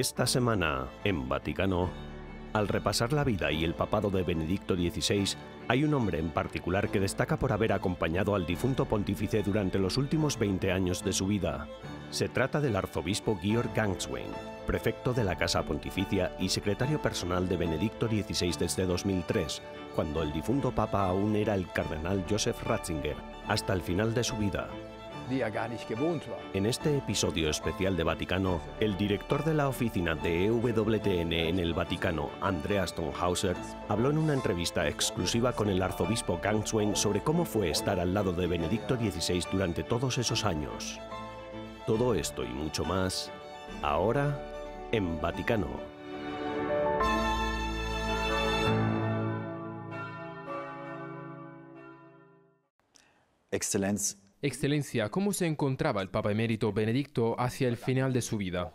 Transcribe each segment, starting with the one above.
Esta semana, en Vaticano, al repasar la vida y el papado de Benedicto XVI, hay un hombre en particular que destaca por haber acompañado al difunto pontífice durante los últimos 20 años de su vida. Se trata del arzobispo Georg Gangswein, prefecto de la Casa Pontificia y secretario personal de Benedicto XVI desde 2003, cuando el difunto papa aún era el cardenal Joseph Ratzinger, hasta el final de su vida. Er en este episodio especial de Vaticano, el director de la oficina de EWTN en el Vaticano, Andreas Tonhauser, habló en una entrevista exclusiva con el arzobispo Kang sobre cómo fue estar al lado de Benedicto XVI durante todos esos años. Todo esto y mucho más, ahora en Vaticano. Excelencia. Excelencia, ¿cómo se encontraba el Papa Emérito Benedicto hacia el final de su vida?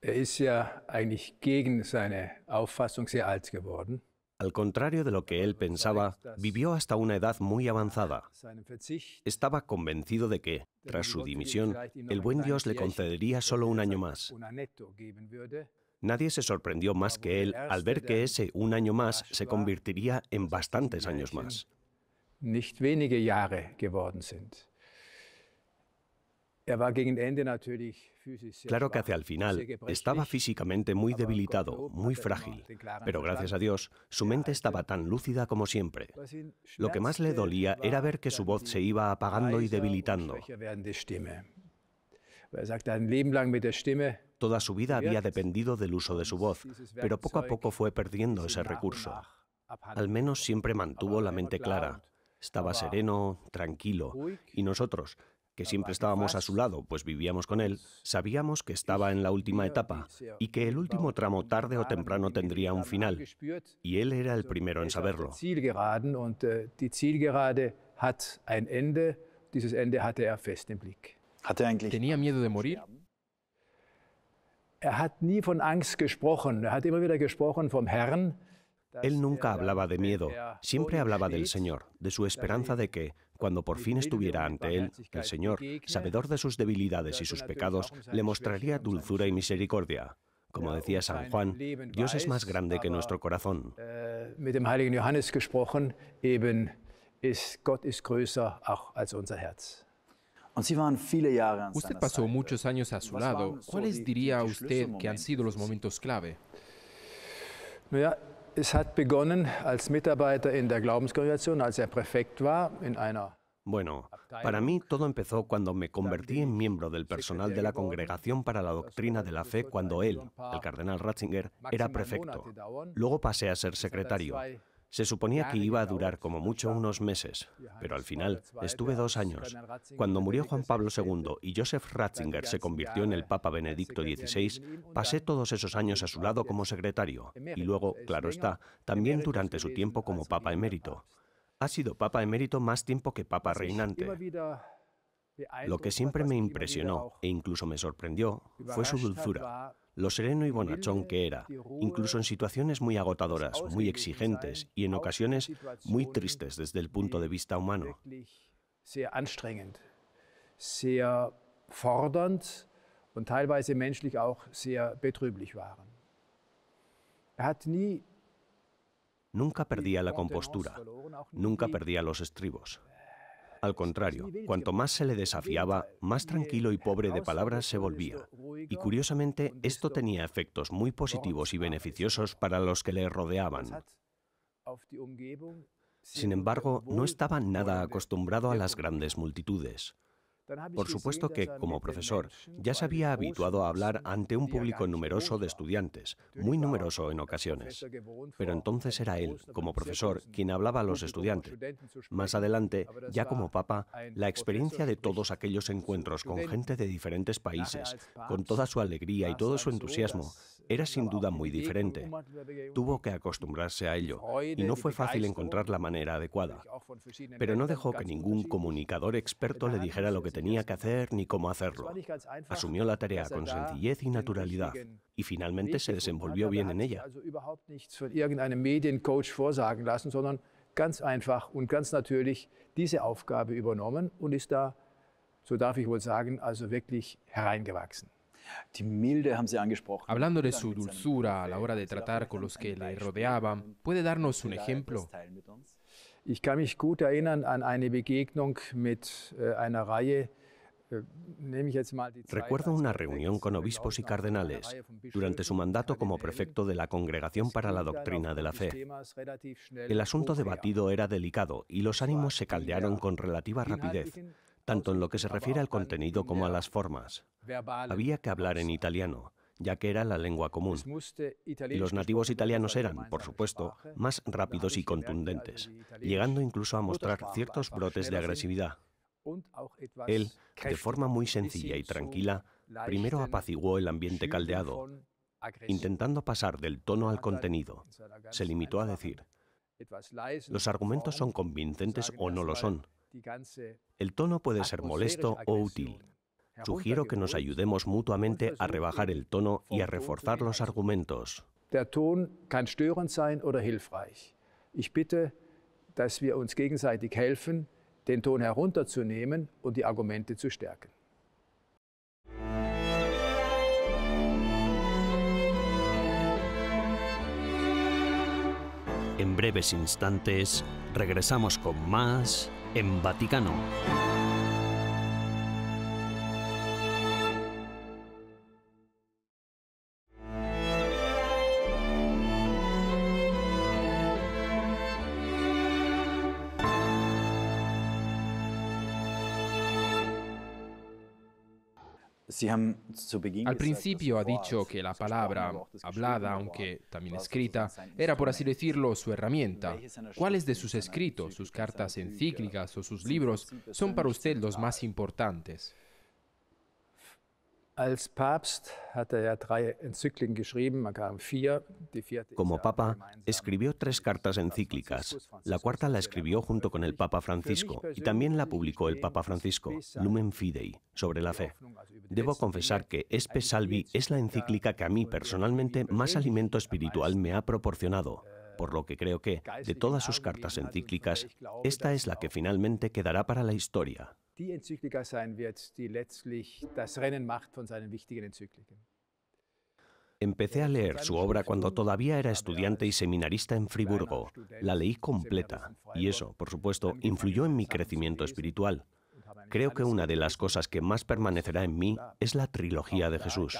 Er Al contrario de lo que él pensaba, vivió hasta una edad muy avanzada. Estaba convencido de que, tras su dimisión, el buen Dios le concedería solo un año más. Nadie se sorprendió más que él al ver que ese un año más se convertiría en bastantes años más. Er claro que hacia el final estaba físicamente muy debilitado, muy er frágil, pero gracias a Dios su er mente estaba tan lúcida como siempre. Lo que más le dolía era ver que su voz se iba apagando y debilitando. Er Toda su vida había dependido del uso de su voz, pero poco a poco fue perdiendo ese recurso. Al menos siempre mantuvo la mente clara. Estaba sereno, tranquilo, y nosotros, que siempre estábamos a su lado, pues vivíamos con él, sabíamos que estaba en la última etapa y que el último tramo tarde o temprano tendría un final. Y él era el primero en saberlo. Er ¿Tenía miedo de morir? Él er nunca hablaba de miedo, er siempre hablaba del Señor, de su esperanza de que, cuando por fin estuviera ante Él, el Señor, sabedor de sus debilidades y sus pecados, um le mostraría dulzura y misericordia. Como decía San Juan, Dios es más grande que nuestro corazón. Johannes Usted pasó muchos años a su lado. ¿Cuáles diría usted que han sido los momentos clave? Bueno, para mí todo empezó cuando me convertí en miembro del personal de la Congregación para la Doctrina de la Fe cuando él, el cardenal Ratzinger, era prefecto. Luego pasé a ser secretario. Se suponía que iba a durar como mucho unos meses, pero al final estuve dos años. Cuando murió Juan Pablo II y Joseph Ratzinger se convirtió en el Papa Benedicto XVI, pasé todos esos años a su lado como secretario y luego, claro está, también durante su tiempo como Papa emérito. Ha sido Papa emérito más tiempo que Papa reinante. Lo que siempre me impresionó e incluso me sorprendió fue su dulzura lo sereno y bonachón que era, incluso en situaciones muy agotadoras, muy exigentes y en ocasiones muy tristes desde el punto de vista humano. teilweise menschlich auch sehr waren. Er nunca perdía la compostura, nunca perdía los estribos. Al contrario, cuanto más se le desafiaba, más tranquilo y pobre de palabras se volvía. Y curiosamente, esto tenía efectos muy positivos y beneficiosos para los que le rodeaban. Sin embargo, no estaba nada acostumbrado a las grandes multitudes. Por supuesto que, como profesor, ya se había habituado a hablar ante un público numeroso de estudiantes, muy numeroso en ocasiones. Pero entonces era él, como profesor, quien hablaba a los estudiantes. Más adelante, ya como papa, la experiencia de todos aquellos encuentros con gente de diferentes países, con toda su alegría y todo su entusiasmo, era sin duda muy diferente. Tuvo que acostumbrarse a ello y no fue fácil encontrar la manera adecuada. Pero no dejó que ningún comunicador experto le dijera lo que tenía que hacer ni cómo hacerlo. Asumió la tarea con sencillez y naturalidad y finalmente se desenvolvió bien en ella. ganz einfach und ganz natürlich diese Aufgabe übernommen und ist da, so darf ich wohl sagen, also wirklich hereingewachsen. Hablando de su dulzura a la hora de tratar con los que le rodeaban, ¿puede darnos un ejemplo? Recuerdo una reunión con obispos y cardenales durante su mandato como prefecto de la Congregación para la Doctrina de la Fe. El asunto debatido era delicado y los ánimos se caldearon con relativa rapidez, tanto en lo que se refiere al contenido como a las formas. Había que hablar en italiano ya que era la lengua común. Y los pues nativos italianos eran, por supuesto, más rápidos y contundentes, llegando incluso a mostrar ciertos brotes de agresividad. Él, de forma muy sencilla y tranquila, primero apaciguó el ambiente caldeado, intentando pasar del tono al contenido. Se limitó a decir, los argumentos son convincentes o no lo son. El tono puede ser molesto o útil, Sugiero que nos ayudemos mutuamente a rebajar el tono y a reforzar los argumentos. Der Ton kann störend sein oder hilfreich. Ich bitte, dass wir uns gegenseitig helfen, den Ton herunterzunehmen und die Argumente zu stärken. En breves instantes regresamos con más en Vaticano. Al principio ha dicho que la palabra, hablada aunque también escrita, era por así decirlo su herramienta. ¿Cuáles de sus escritos, sus cartas encíclicas o sus libros son para usted los más importantes? Er Como papa, escribió tres cartas encíclicas. La cuarta la er escribió junto con el Papa Francisco y también la publicó el Papa Francisco, Lumen Fidei, sobre la fe. Debo confesar que Espe Salvi es la encíclica que a mí personalmente más alimento espiritual me ha proporcionado, por lo que creo que, de todas sus cartas encíclicas, esta es la que finalmente quedará para la historia. Empecé a leer su obra cuando todavía era estudiante y seminarista en Friburgo. La leí completa y eso, por supuesto, influyó en mi crecimiento espiritual. Creo que una de las cosas que más permanecerá en mí es la trilogía de Jesús.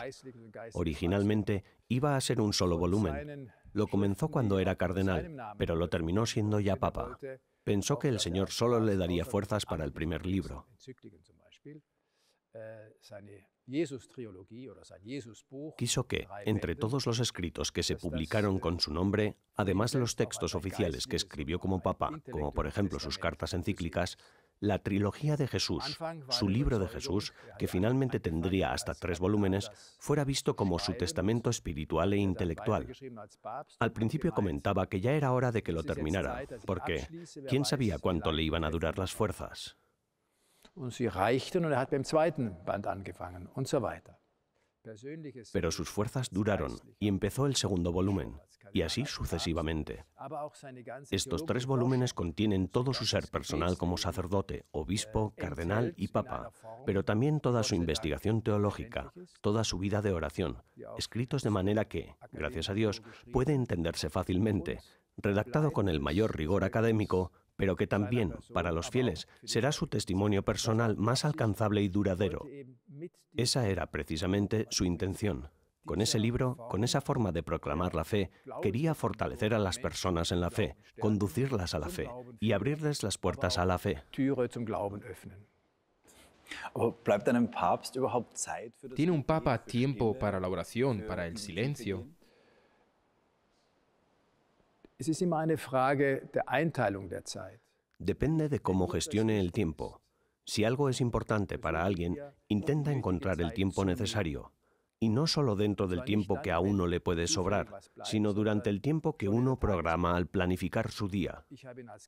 Originalmente iba a ser un solo volumen. Lo comenzó cuando era cardenal, pero lo terminó siendo ya papa. Pensó que el Señor solo le daría fuerzas para el primer libro. Quiso que, entre todos los escritos que se publicaron con su nombre, además de los textos oficiales que escribió como papa, como por ejemplo sus cartas encíclicas, la trilogía de Jesús, su libro de Jesús, que finalmente tendría hasta tres volúmenes, fuera visto como su testamento espiritual e intelectual. Al principio comentaba que ya era hora de que lo terminara, porque quién sabía cuánto le iban a durar las fuerzas. Band pero sus fuerzas duraron y empezó el segundo volumen, y así sucesivamente. Estos tres volúmenes contienen todo su ser personal como sacerdote, obispo, cardenal y papa, pero también toda su investigación teológica, toda su vida de oración, escritos de manera que, gracias a Dios, puede entenderse fácilmente, redactado con el mayor rigor académico, pero que también, para los fieles, será su testimonio personal más alcanzable y duradero, esa era precisamente su intención. Con ese libro, con esa forma de proclamar la fe, quería fortalecer a las personas en la fe, conducirlas a la fe y abrirles las puertas a la fe. ¿Tiene un papa tiempo para la oración, äh, para el silencio? Depende de cómo gestione el tiempo. Si algo es importante para alguien, intenta encontrar el tiempo necesario. Y no solo dentro del tiempo que a uno le puede sobrar, sino durante el tiempo que uno programa al planificar su día.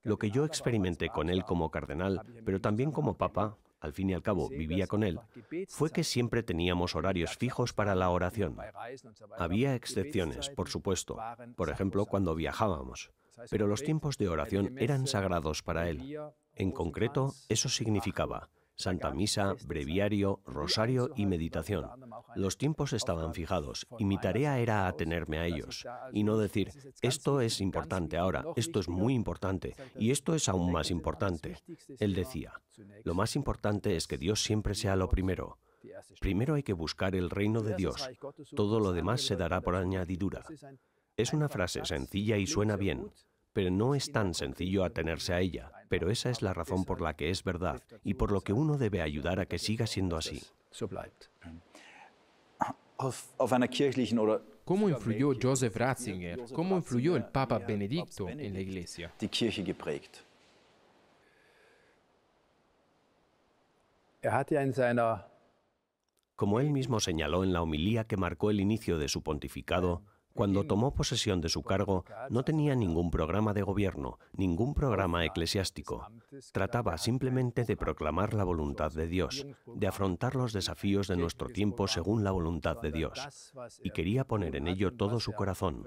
Lo que yo experimenté con él como cardenal, pero también como papa, al fin y al cabo vivía con él, fue que siempre teníamos horarios fijos para la oración. Había excepciones, por supuesto, por ejemplo, cuando viajábamos pero los tiempos de oración eran sagrados para él. En concreto, eso significaba Santa Misa, breviario, rosario y meditación. Los tiempos estaban fijados y mi tarea era atenerme a ellos y no decir, esto es importante ahora, esto es muy importante y esto es aún más importante. Él decía, lo más importante es que Dios siempre sea lo primero. Primero hay que buscar el reino de Dios. Todo lo demás se dará por añadidura. Es una frase sencilla y suena bien, pero no es tan sencillo atenerse a ella. Pero esa es la razón por la que es verdad y por lo que uno debe ayudar a que siga siendo así. ¿Cómo influyó Joseph Ratzinger? ¿Cómo influyó el Papa Benedicto en la Iglesia? Er Como él mismo señaló en la homilía que marcó el inicio de su pontificado, cuando tomó posesión de su cargo, no tenía ningún programa de gobierno, ningún programa eclesiástico. Trataba simplemente de proclamar la voluntad de Dios, de afrontar los desafíos de nuestro tiempo según la voluntad de Dios, y quería poner en ello todo su corazón.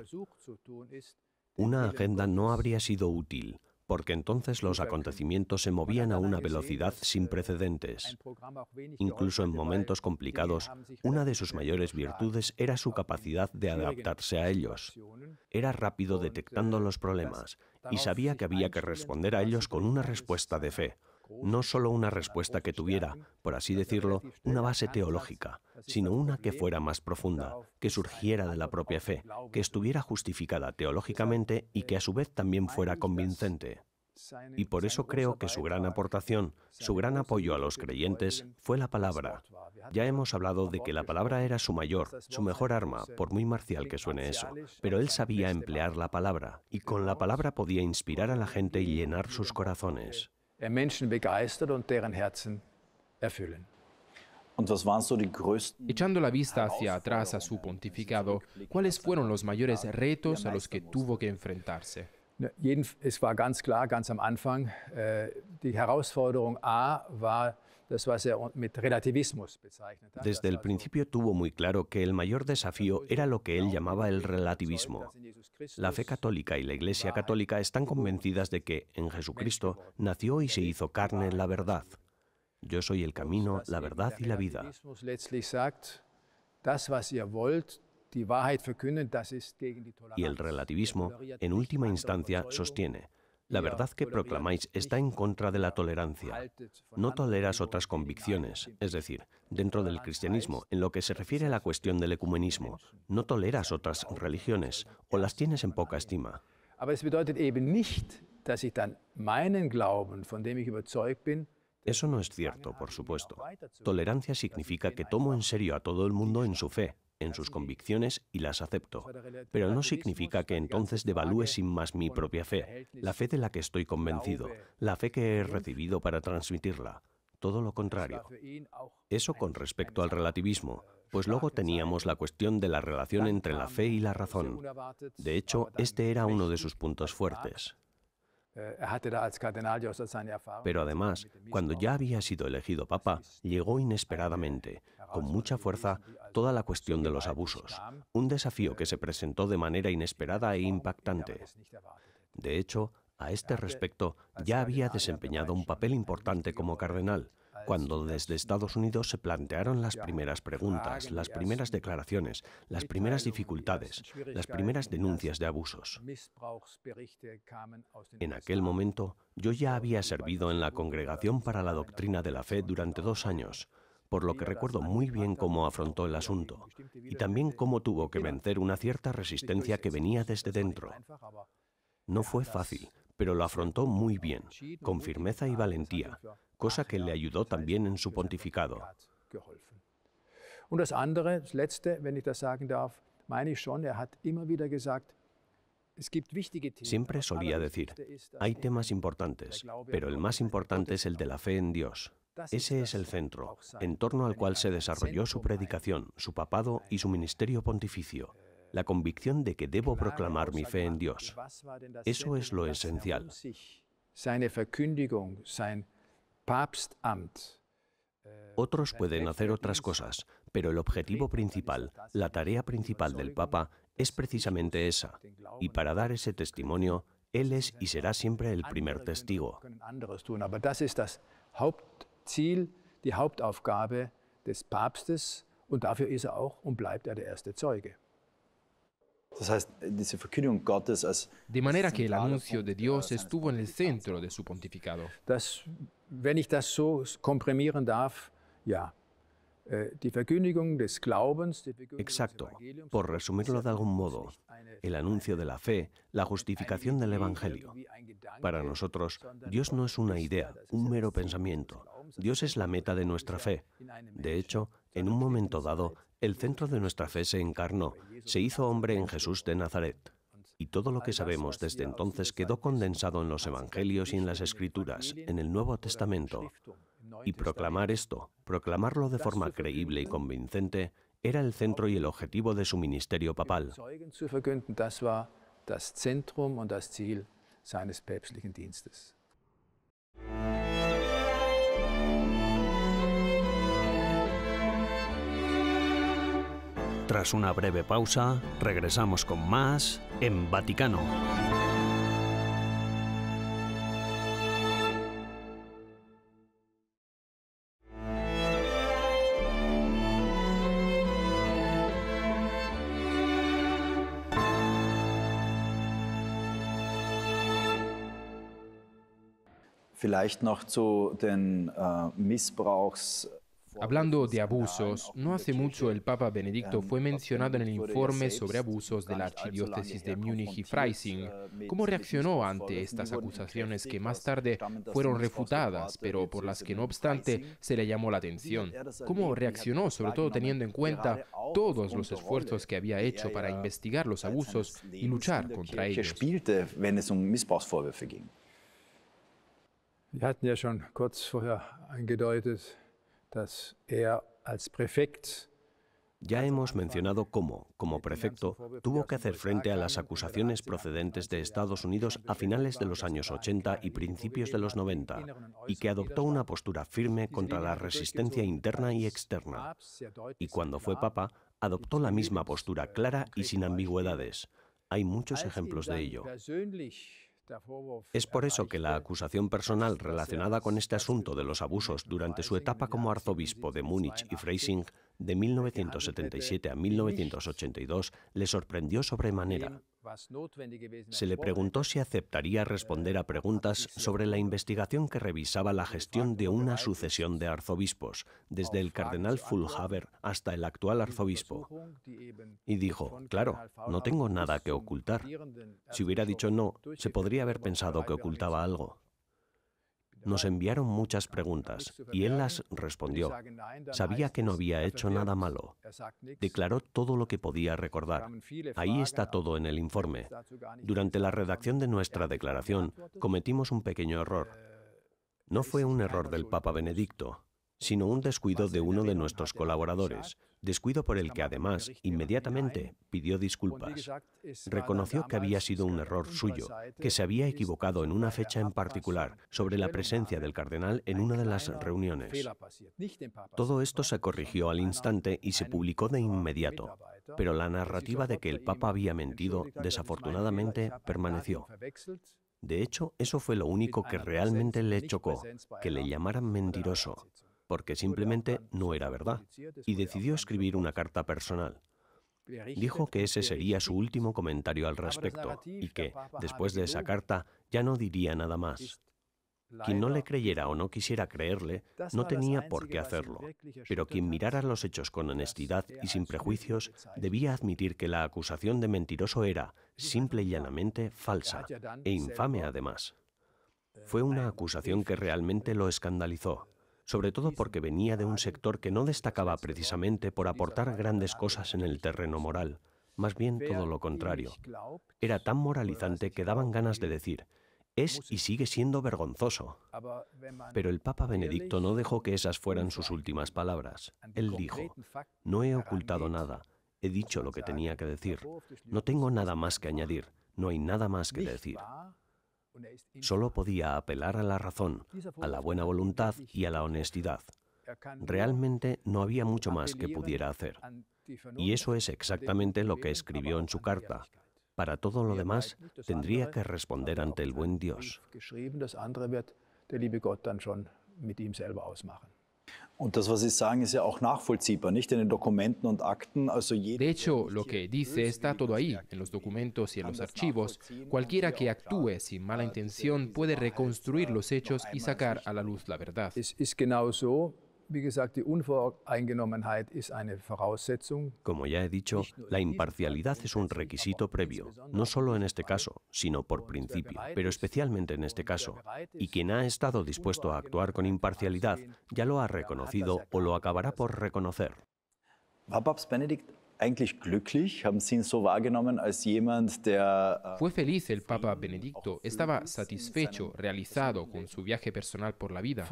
Una agenda no habría sido útil, porque entonces los acontecimientos se movían a una velocidad pues, sin eh, precedentes. Incluso en momentos complicados, una de sus mayores virtudes era su capacidad de adaptarse a ellos. Era rápido detectando eh, los problemas y sabía que había que responder a ellos con una respuesta de fe, no solo una respuesta que tuviera, por así decirlo, una base teológica, sino una que fuera más profunda, que surgiera de la propia fe, que estuviera justificada teológicamente y que a su vez también fuera convincente. Y por eso creo que su gran aportación, su gran apoyo a los creyentes fue la palabra. Ya hemos hablado de que la palabra era su mayor, su mejor arma, por muy marcial que suene eso. Pero él sabía emplear la palabra y con la palabra podía inspirar a la gente y llenar sus corazones. der Menschen begeistert und deren Herzen erfüllen. Und was waren so die größten Echando la vista hacia atrás a su pontificado, ¿cuáles fueron los mayores retos a los que tuvo que enfrentarse? es war ganz klar, ganz am Anfang, äh, die Herausforderung A war Desde el principio tuvo muy claro que el mayor desafío era lo que él llamaba el relativismo. La fe católica y la Iglesia católica están convencidas de que en Jesucristo nació y er se hizo carne la verdad. Yo soy el camino, la verdad y la vida. Y el relativismo, en última instancia, sostiene, la verdad que proclamáis está en contra de la tolerancia. No toleras otras convicciones, es decir, dentro del cristianismo, en lo que se refiere a la cuestión del ecumenismo, no toleras otras religiones o las tienes en poca estima. Eso no es cierto, por supuesto. Tolerancia significa que tomo en serio a todo el mundo en su fe, en sus convicciones y las acepto. Pero no significa que entonces devalúe sin más mi propia fe, la fe de la que estoy convencido, la fe que he recibido para transmitirla. Todo lo contrario. Eso con respecto al relativismo, pues luego teníamos la cuestión de la relación entre la fe y la razón. De hecho, este era uno de sus puntos fuertes. Eh, Pero además, cuando ya había sido elegido papa, llegó inesperadamente, con mucha fuerza, toda la cuestión de los abusos, pues, un desafío que eh, se presentó de manera eh, inesperada e impactante. De hecho, a este respecto, ya había desempeñado un papel importante como cardenal, cuando desde Estados Unidos se plantearon las primeras preguntas, las primeras declaraciones, las primeras dificultades, las primeras denuncias de abusos. En aquel momento yo ya había servido en la Congregación para la Doctrina de la Fe durante dos años por lo que recuerdo muy bien cómo afrontó el asunto y también cómo tuvo que vencer una cierta resistencia que venía desde dentro. No fue fácil, pero lo afrontó muy bien, con firmeza y valentía, cosa que le ayudó también en su pontificado. Siempre solía decir, hay temas importantes, pero el más importante es el de la fe en Dios. Ese es el centro, en torno al cual er se desarrolló su predicación, su papado er y su ministerio pontificio la convicción de que debo proclamar mi fe en Dios. Eso es lo esencial. Otros pueden hacer otras cosas, pero el objetivo principal, la tarea principal del Papa es precisamente esa. Y para dar ese testimonio, él es y será siempre el primer testigo. De manera que el anuncio de Dios estuvo en el centro de su pontificado wenn ich das Exacto. Por resumirlo de algún modo, el anuncio de la fe, la justificación del Evangelio. Para nosotros, Dios no es una idea, un mero pensamiento. Dios es la meta de nuestra fe. De hecho, en un momento dado, el centro de nuestra fe se encarnó, se hizo hombre en Jesús de Nazaret. Y todo lo que sabemos desde entonces quedó condensado en los Evangelios y en las Escrituras, en el Nuevo Testamento. Y proclamar esto, proclamarlo de forma creíble y convincente, era el centro y el objetivo de su ministerio papal. Tras una breve pausa, regresamos con más en Vaticano. Vielleicht noch zu den äh, Missbrauchs Hablando de abusos, no hace mucho el Papa Benedicto fue mencionado en el informe sobre abusos de la Archidiócesis de Múnich y Freising. Eh, ¿Cómo reaccionó ante estas acusaciones que más tarde fueron refutadas, pero por las que no obstante se le llamó la atención? ¿Cómo reaccionó, sobre todo teniendo en cuenta todos los esfuerzos que había hecho para investigar los abusos y luchar contra ellos? Eh, eh, ya hemos mencionado cómo, como prefecto, tuvo que hacer frente a las acusaciones procedentes de Estados Unidos a finales de los años 80 y principios de los 90, y que adoptó una postura firme contra la resistencia interna y externa. Y cuando fue papa, adoptó la misma postura clara y sin ambigüedades. Hay muchos ejemplos de ello. Es por eso que la acusación personal relacionada con este asunto de los abusos durante su etapa como arzobispo de Múnich y Freising de 1977 a 1982 le sorprendió sobremanera. Se le preguntó si aceptaría responder a preguntas sobre la investigación que revisaba la gestión de una sucesión de arzobispos, desde el cardenal Fulhaber hasta el actual arzobispo. Y dijo, claro, no tengo nada que ocultar. Si hubiera dicho no, se podría haber pensado que ocultaba algo. Nos enviaron muchas preguntas y él las respondió. Sabía que no había hecho nada malo. Declaró todo lo que podía recordar. Ahí está todo en el informe. Durante la redacción de nuestra declaración cometimos un pequeño error. No fue un error del Papa Benedicto, sino un descuido de uno de nuestros colaboradores, descuido por el que además inmediatamente pidió disculpas. Reconoció que había sido un error suyo, que se había equivocado en una fecha en particular sobre la presencia del cardenal en una de las reuniones. Todo esto se corrigió al instante y se publicó de inmediato, pero la narrativa de que el Papa había mentido desafortunadamente permaneció. De hecho, eso fue lo único que realmente le chocó, que le llamaran mentiroso, porque simplemente no era verdad, y decidió escribir una carta personal. Dijo que ese sería su último comentario al respecto y que, después de esa carta, ya no diría nada más. Quien no le creyera o no quisiera creerle, no tenía por qué hacerlo, pero quien mirara los hechos con honestidad y sin prejuicios debía admitir que la acusación de mentiroso era, simple y llanamente, falsa e infame además. Fue una acusación que realmente lo escandalizó sobre todo porque venía de un sector que no destacaba precisamente por aportar grandes cosas en el terreno moral, más bien todo lo contrario. Era tan moralizante que daban ganas de decir, es y sigue siendo vergonzoso. Pero el Papa Benedicto no dejó que esas fueran sus últimas palabras. Él dijo, no he ocultado nada, he dicho lo que tenía que decir, no tengo nada más que añadir, no hay nada más que decir. Solo podía apelar a la razón, a la buena voluntad y a la honestidad. Realmente no había mucho más que pudiera hacer. Y eso es exactamente lo que escribió en su carta. Para todo lo demás, tendría que responder ante el buen Dios das, was sagen, ja auch nachvollziehbar, nicht in den Dokumenten und de hecho, lo que dice está todo ahí, en los documentos y en los archivos. Cualquiera que actúe sin mala intención puede reconstruir los hechos y sacar a la luz la verdad. Es como ya he dicho, la imparcialidad es un requisito previo, no solo en este caso, sino por principio, pero especialmente en este caso. Y quien ha estado dispuesto a actuar con imparcialidad ya lo ha reconocido o lo acabará por reconocer glücklich? Fue feliz el Papa Benedicto, estaba satisfecho, realizado con su viaje personal por la vida.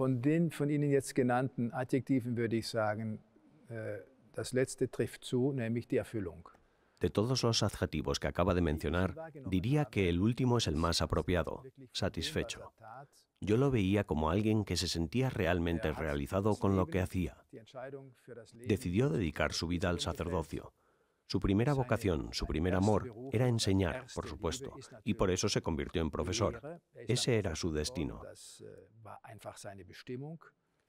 De todos los adjetivos que acaba de mencionar, diría que el último es el más apropiado, satisfecho. Yo lo veía como alguien que se sentía realmente realizado con lo que hacía. Decidió dedicar su vida al sacerdocio. Su primera vocación, su primer amor, era enseñar, por supuesto, y por eso se convirtió en profesor. Ese era su destino. Eh,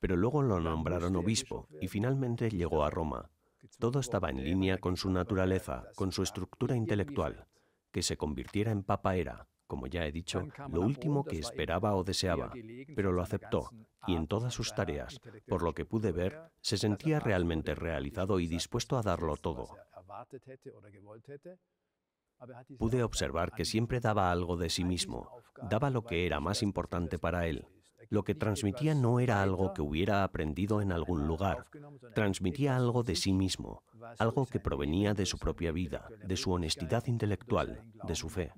Pero luego lo nombraron er obispo y finalmente llegó a Roma. Todo estaba en línea con su naturaleza, con su estructura intelectual. Que se convirtiera en papa era, como ya he dicho, lo último que esperaba o deseaba, pero lo aceptó y en todas sus tareas, por lo que pude ver, se sentía realmente realizado y dispuesto a darlo todo. Pude observar que siempre daba algo de sí mismo, daba lo que era más importante para él. Lo que transmitía no era algo que hubiera aprendido en algún ah, lugar, transmitía algo de sí mismo, algo que provenía de su propia vida, de su honestidad intelectual, de su fe.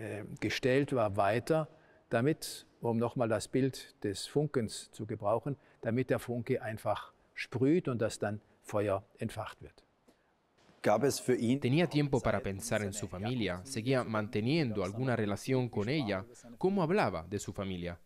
Äh, gestellt war, weiter, damit, um nochmal das Bild des Funkens zu gebrauchen, damit der Funke einfach sprüht und dass dann Feuer entfacht wird. Tenía tiempo para pensar en su familia, seguía manteniendo alguna relación con ella, cómo hablaba de su familia.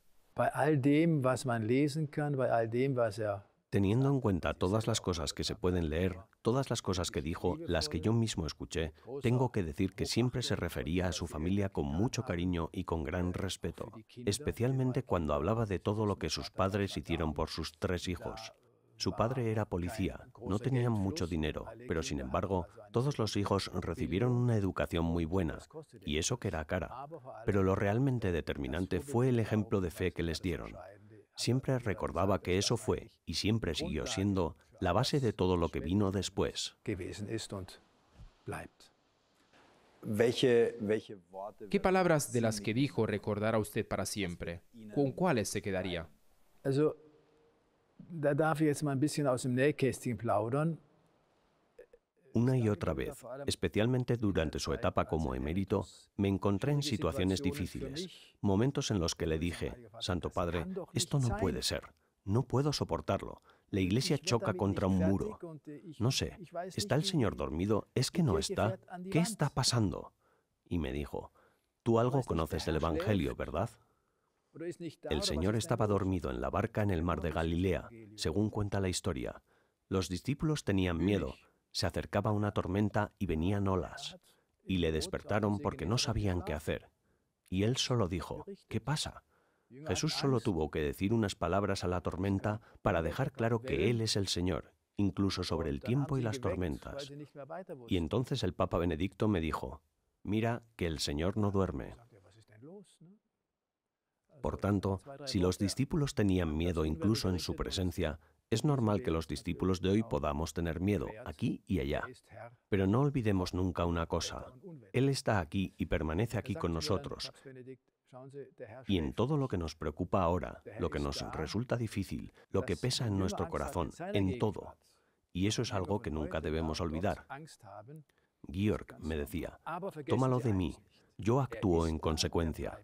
Teniendo en cuenta todas las cosas que se pueden leer, Todas las cosas que dijo, las que yo mismo escuché, tengo que decir que siempre se refería a su familia con mucho cariño y con gran respeto, especialmente cuando hablaba de todo lo que sus padres hicieron por sus tres hijos. Su padre era policía, no tenían mucho dinero, pero sin embargo, todos los hijos recibieron una educación muy buena, y eso que era cara. Pero lo realmente determinante fue el ejemplo de fe que les dieron. Siempre recordaba que eso fue, y siempre siguió siendo, la base de todo lo que vino después. ¿Qué palabras de las que dijo recordará usted para siempre? ¿Con cuáles se quedaría? Una y otra vez, especialmente durante su etapa como emérito, me encontré en situaciones difíciles, momentos en los que le dije, Santo Padre, esto no puede ser, no puedo soportarlo, la iglesia choca contra un muro. No sé, ¿está el Señor dormido? ¿Es que no está? ¿Qué está pasando? Y me dijo, tú algo conoces del Evangelio, ¿verdad? El Señor estaba dormido en la barca en el mar de Galilea, según cuenta la historia. Los discípulos tenían miedo, se acercaba una tormenta y venían olas, y le despertaron porque no sabían qué hacer. Y él solo dijo, ¿qué pasa? Jesús solo tuvo que decir unas palabras a la tormenta para dejar claro que Él es el Señor, incluso sobre el tiempo y las tormentas. Y entonces el Papa Benedicto me dijo, mira que el Señor no duerme. Por tanto, si los discípulos tenían miedo incluso en su presencia, es normal que los discípulos de hoy podamos tener miedo aquí y allá, pero no olvidemos nunca una cosa. Él está aquí y permanece aquí con nosotros. Y en todo lo que nos preocupa ahora, lo que nos resulta difícil, lo que pesa en nuestro corazón, en todo. Y eso es algo que nunca debemos olvidar. Georg me decía, tómalo de mí, yo actúo en consecuencia.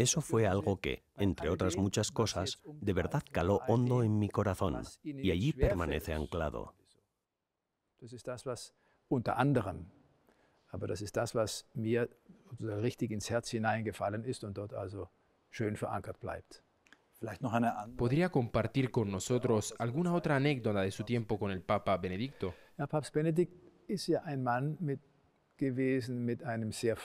Eso fue algo que, entre otras muchas cosas, de verdad caló hondo en mi corazón y allí permanece anclado. ¿Podría compartir con nosotros alguna otra anécdota de su tiempo con el Papa Benedicto? El Papa Benedicto ist ja ein Mann mit, gewesen mit einem sehr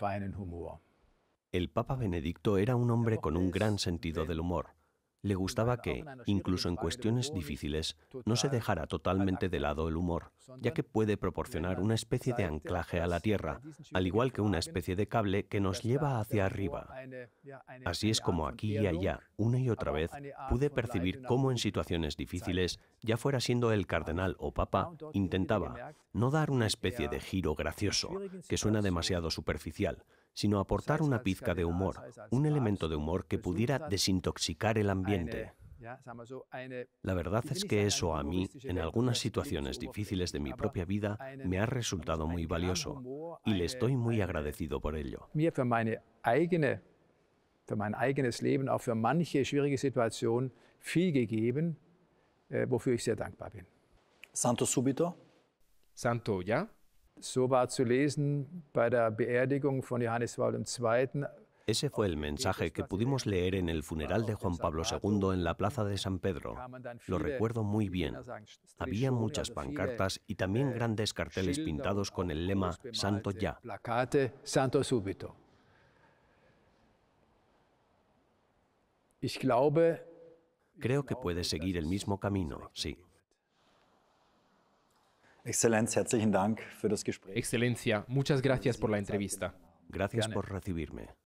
el Papa Benedicto era un hombre con un gran sentido del humor. Le gustaba que, incluso en cuestiones difíciles, no se dejara totalmente de lado el humor, ya que puede proporcionar una especie de anclaje a la tierra, al igual que una especie de cable que nos lleva hacia arriba. Así es como aquí y allá, una y otra vez, pude percibir cómo en situaciones difíciles, ya fuera siendo el cardenal o papa, intentaba no dar una especie de giro gracioso, que suena demasiado superficial, sino aportar una pizca de humor, un elemento de humor que pudiera desintoxicar el ambiente. La verdad es que eso a mí, en algunas situaciones difíciles de mi propia vida, me ha resultado muy valioso y le estoy muy agradecido por ello. Santo subito? Santo ya? Ese fue el mensaje que pudimos leer en el funeral de Juan Pablo II en la Plaza de San Pedro. Lo recuerdo muy bien. Había muchas pancartas y también grandes carteles pintados con el lema Santo ya. Creo que puede seguir el mismo camino, sí. Excelencia, muchas gracias por la entrevista. Gracias por recibirme.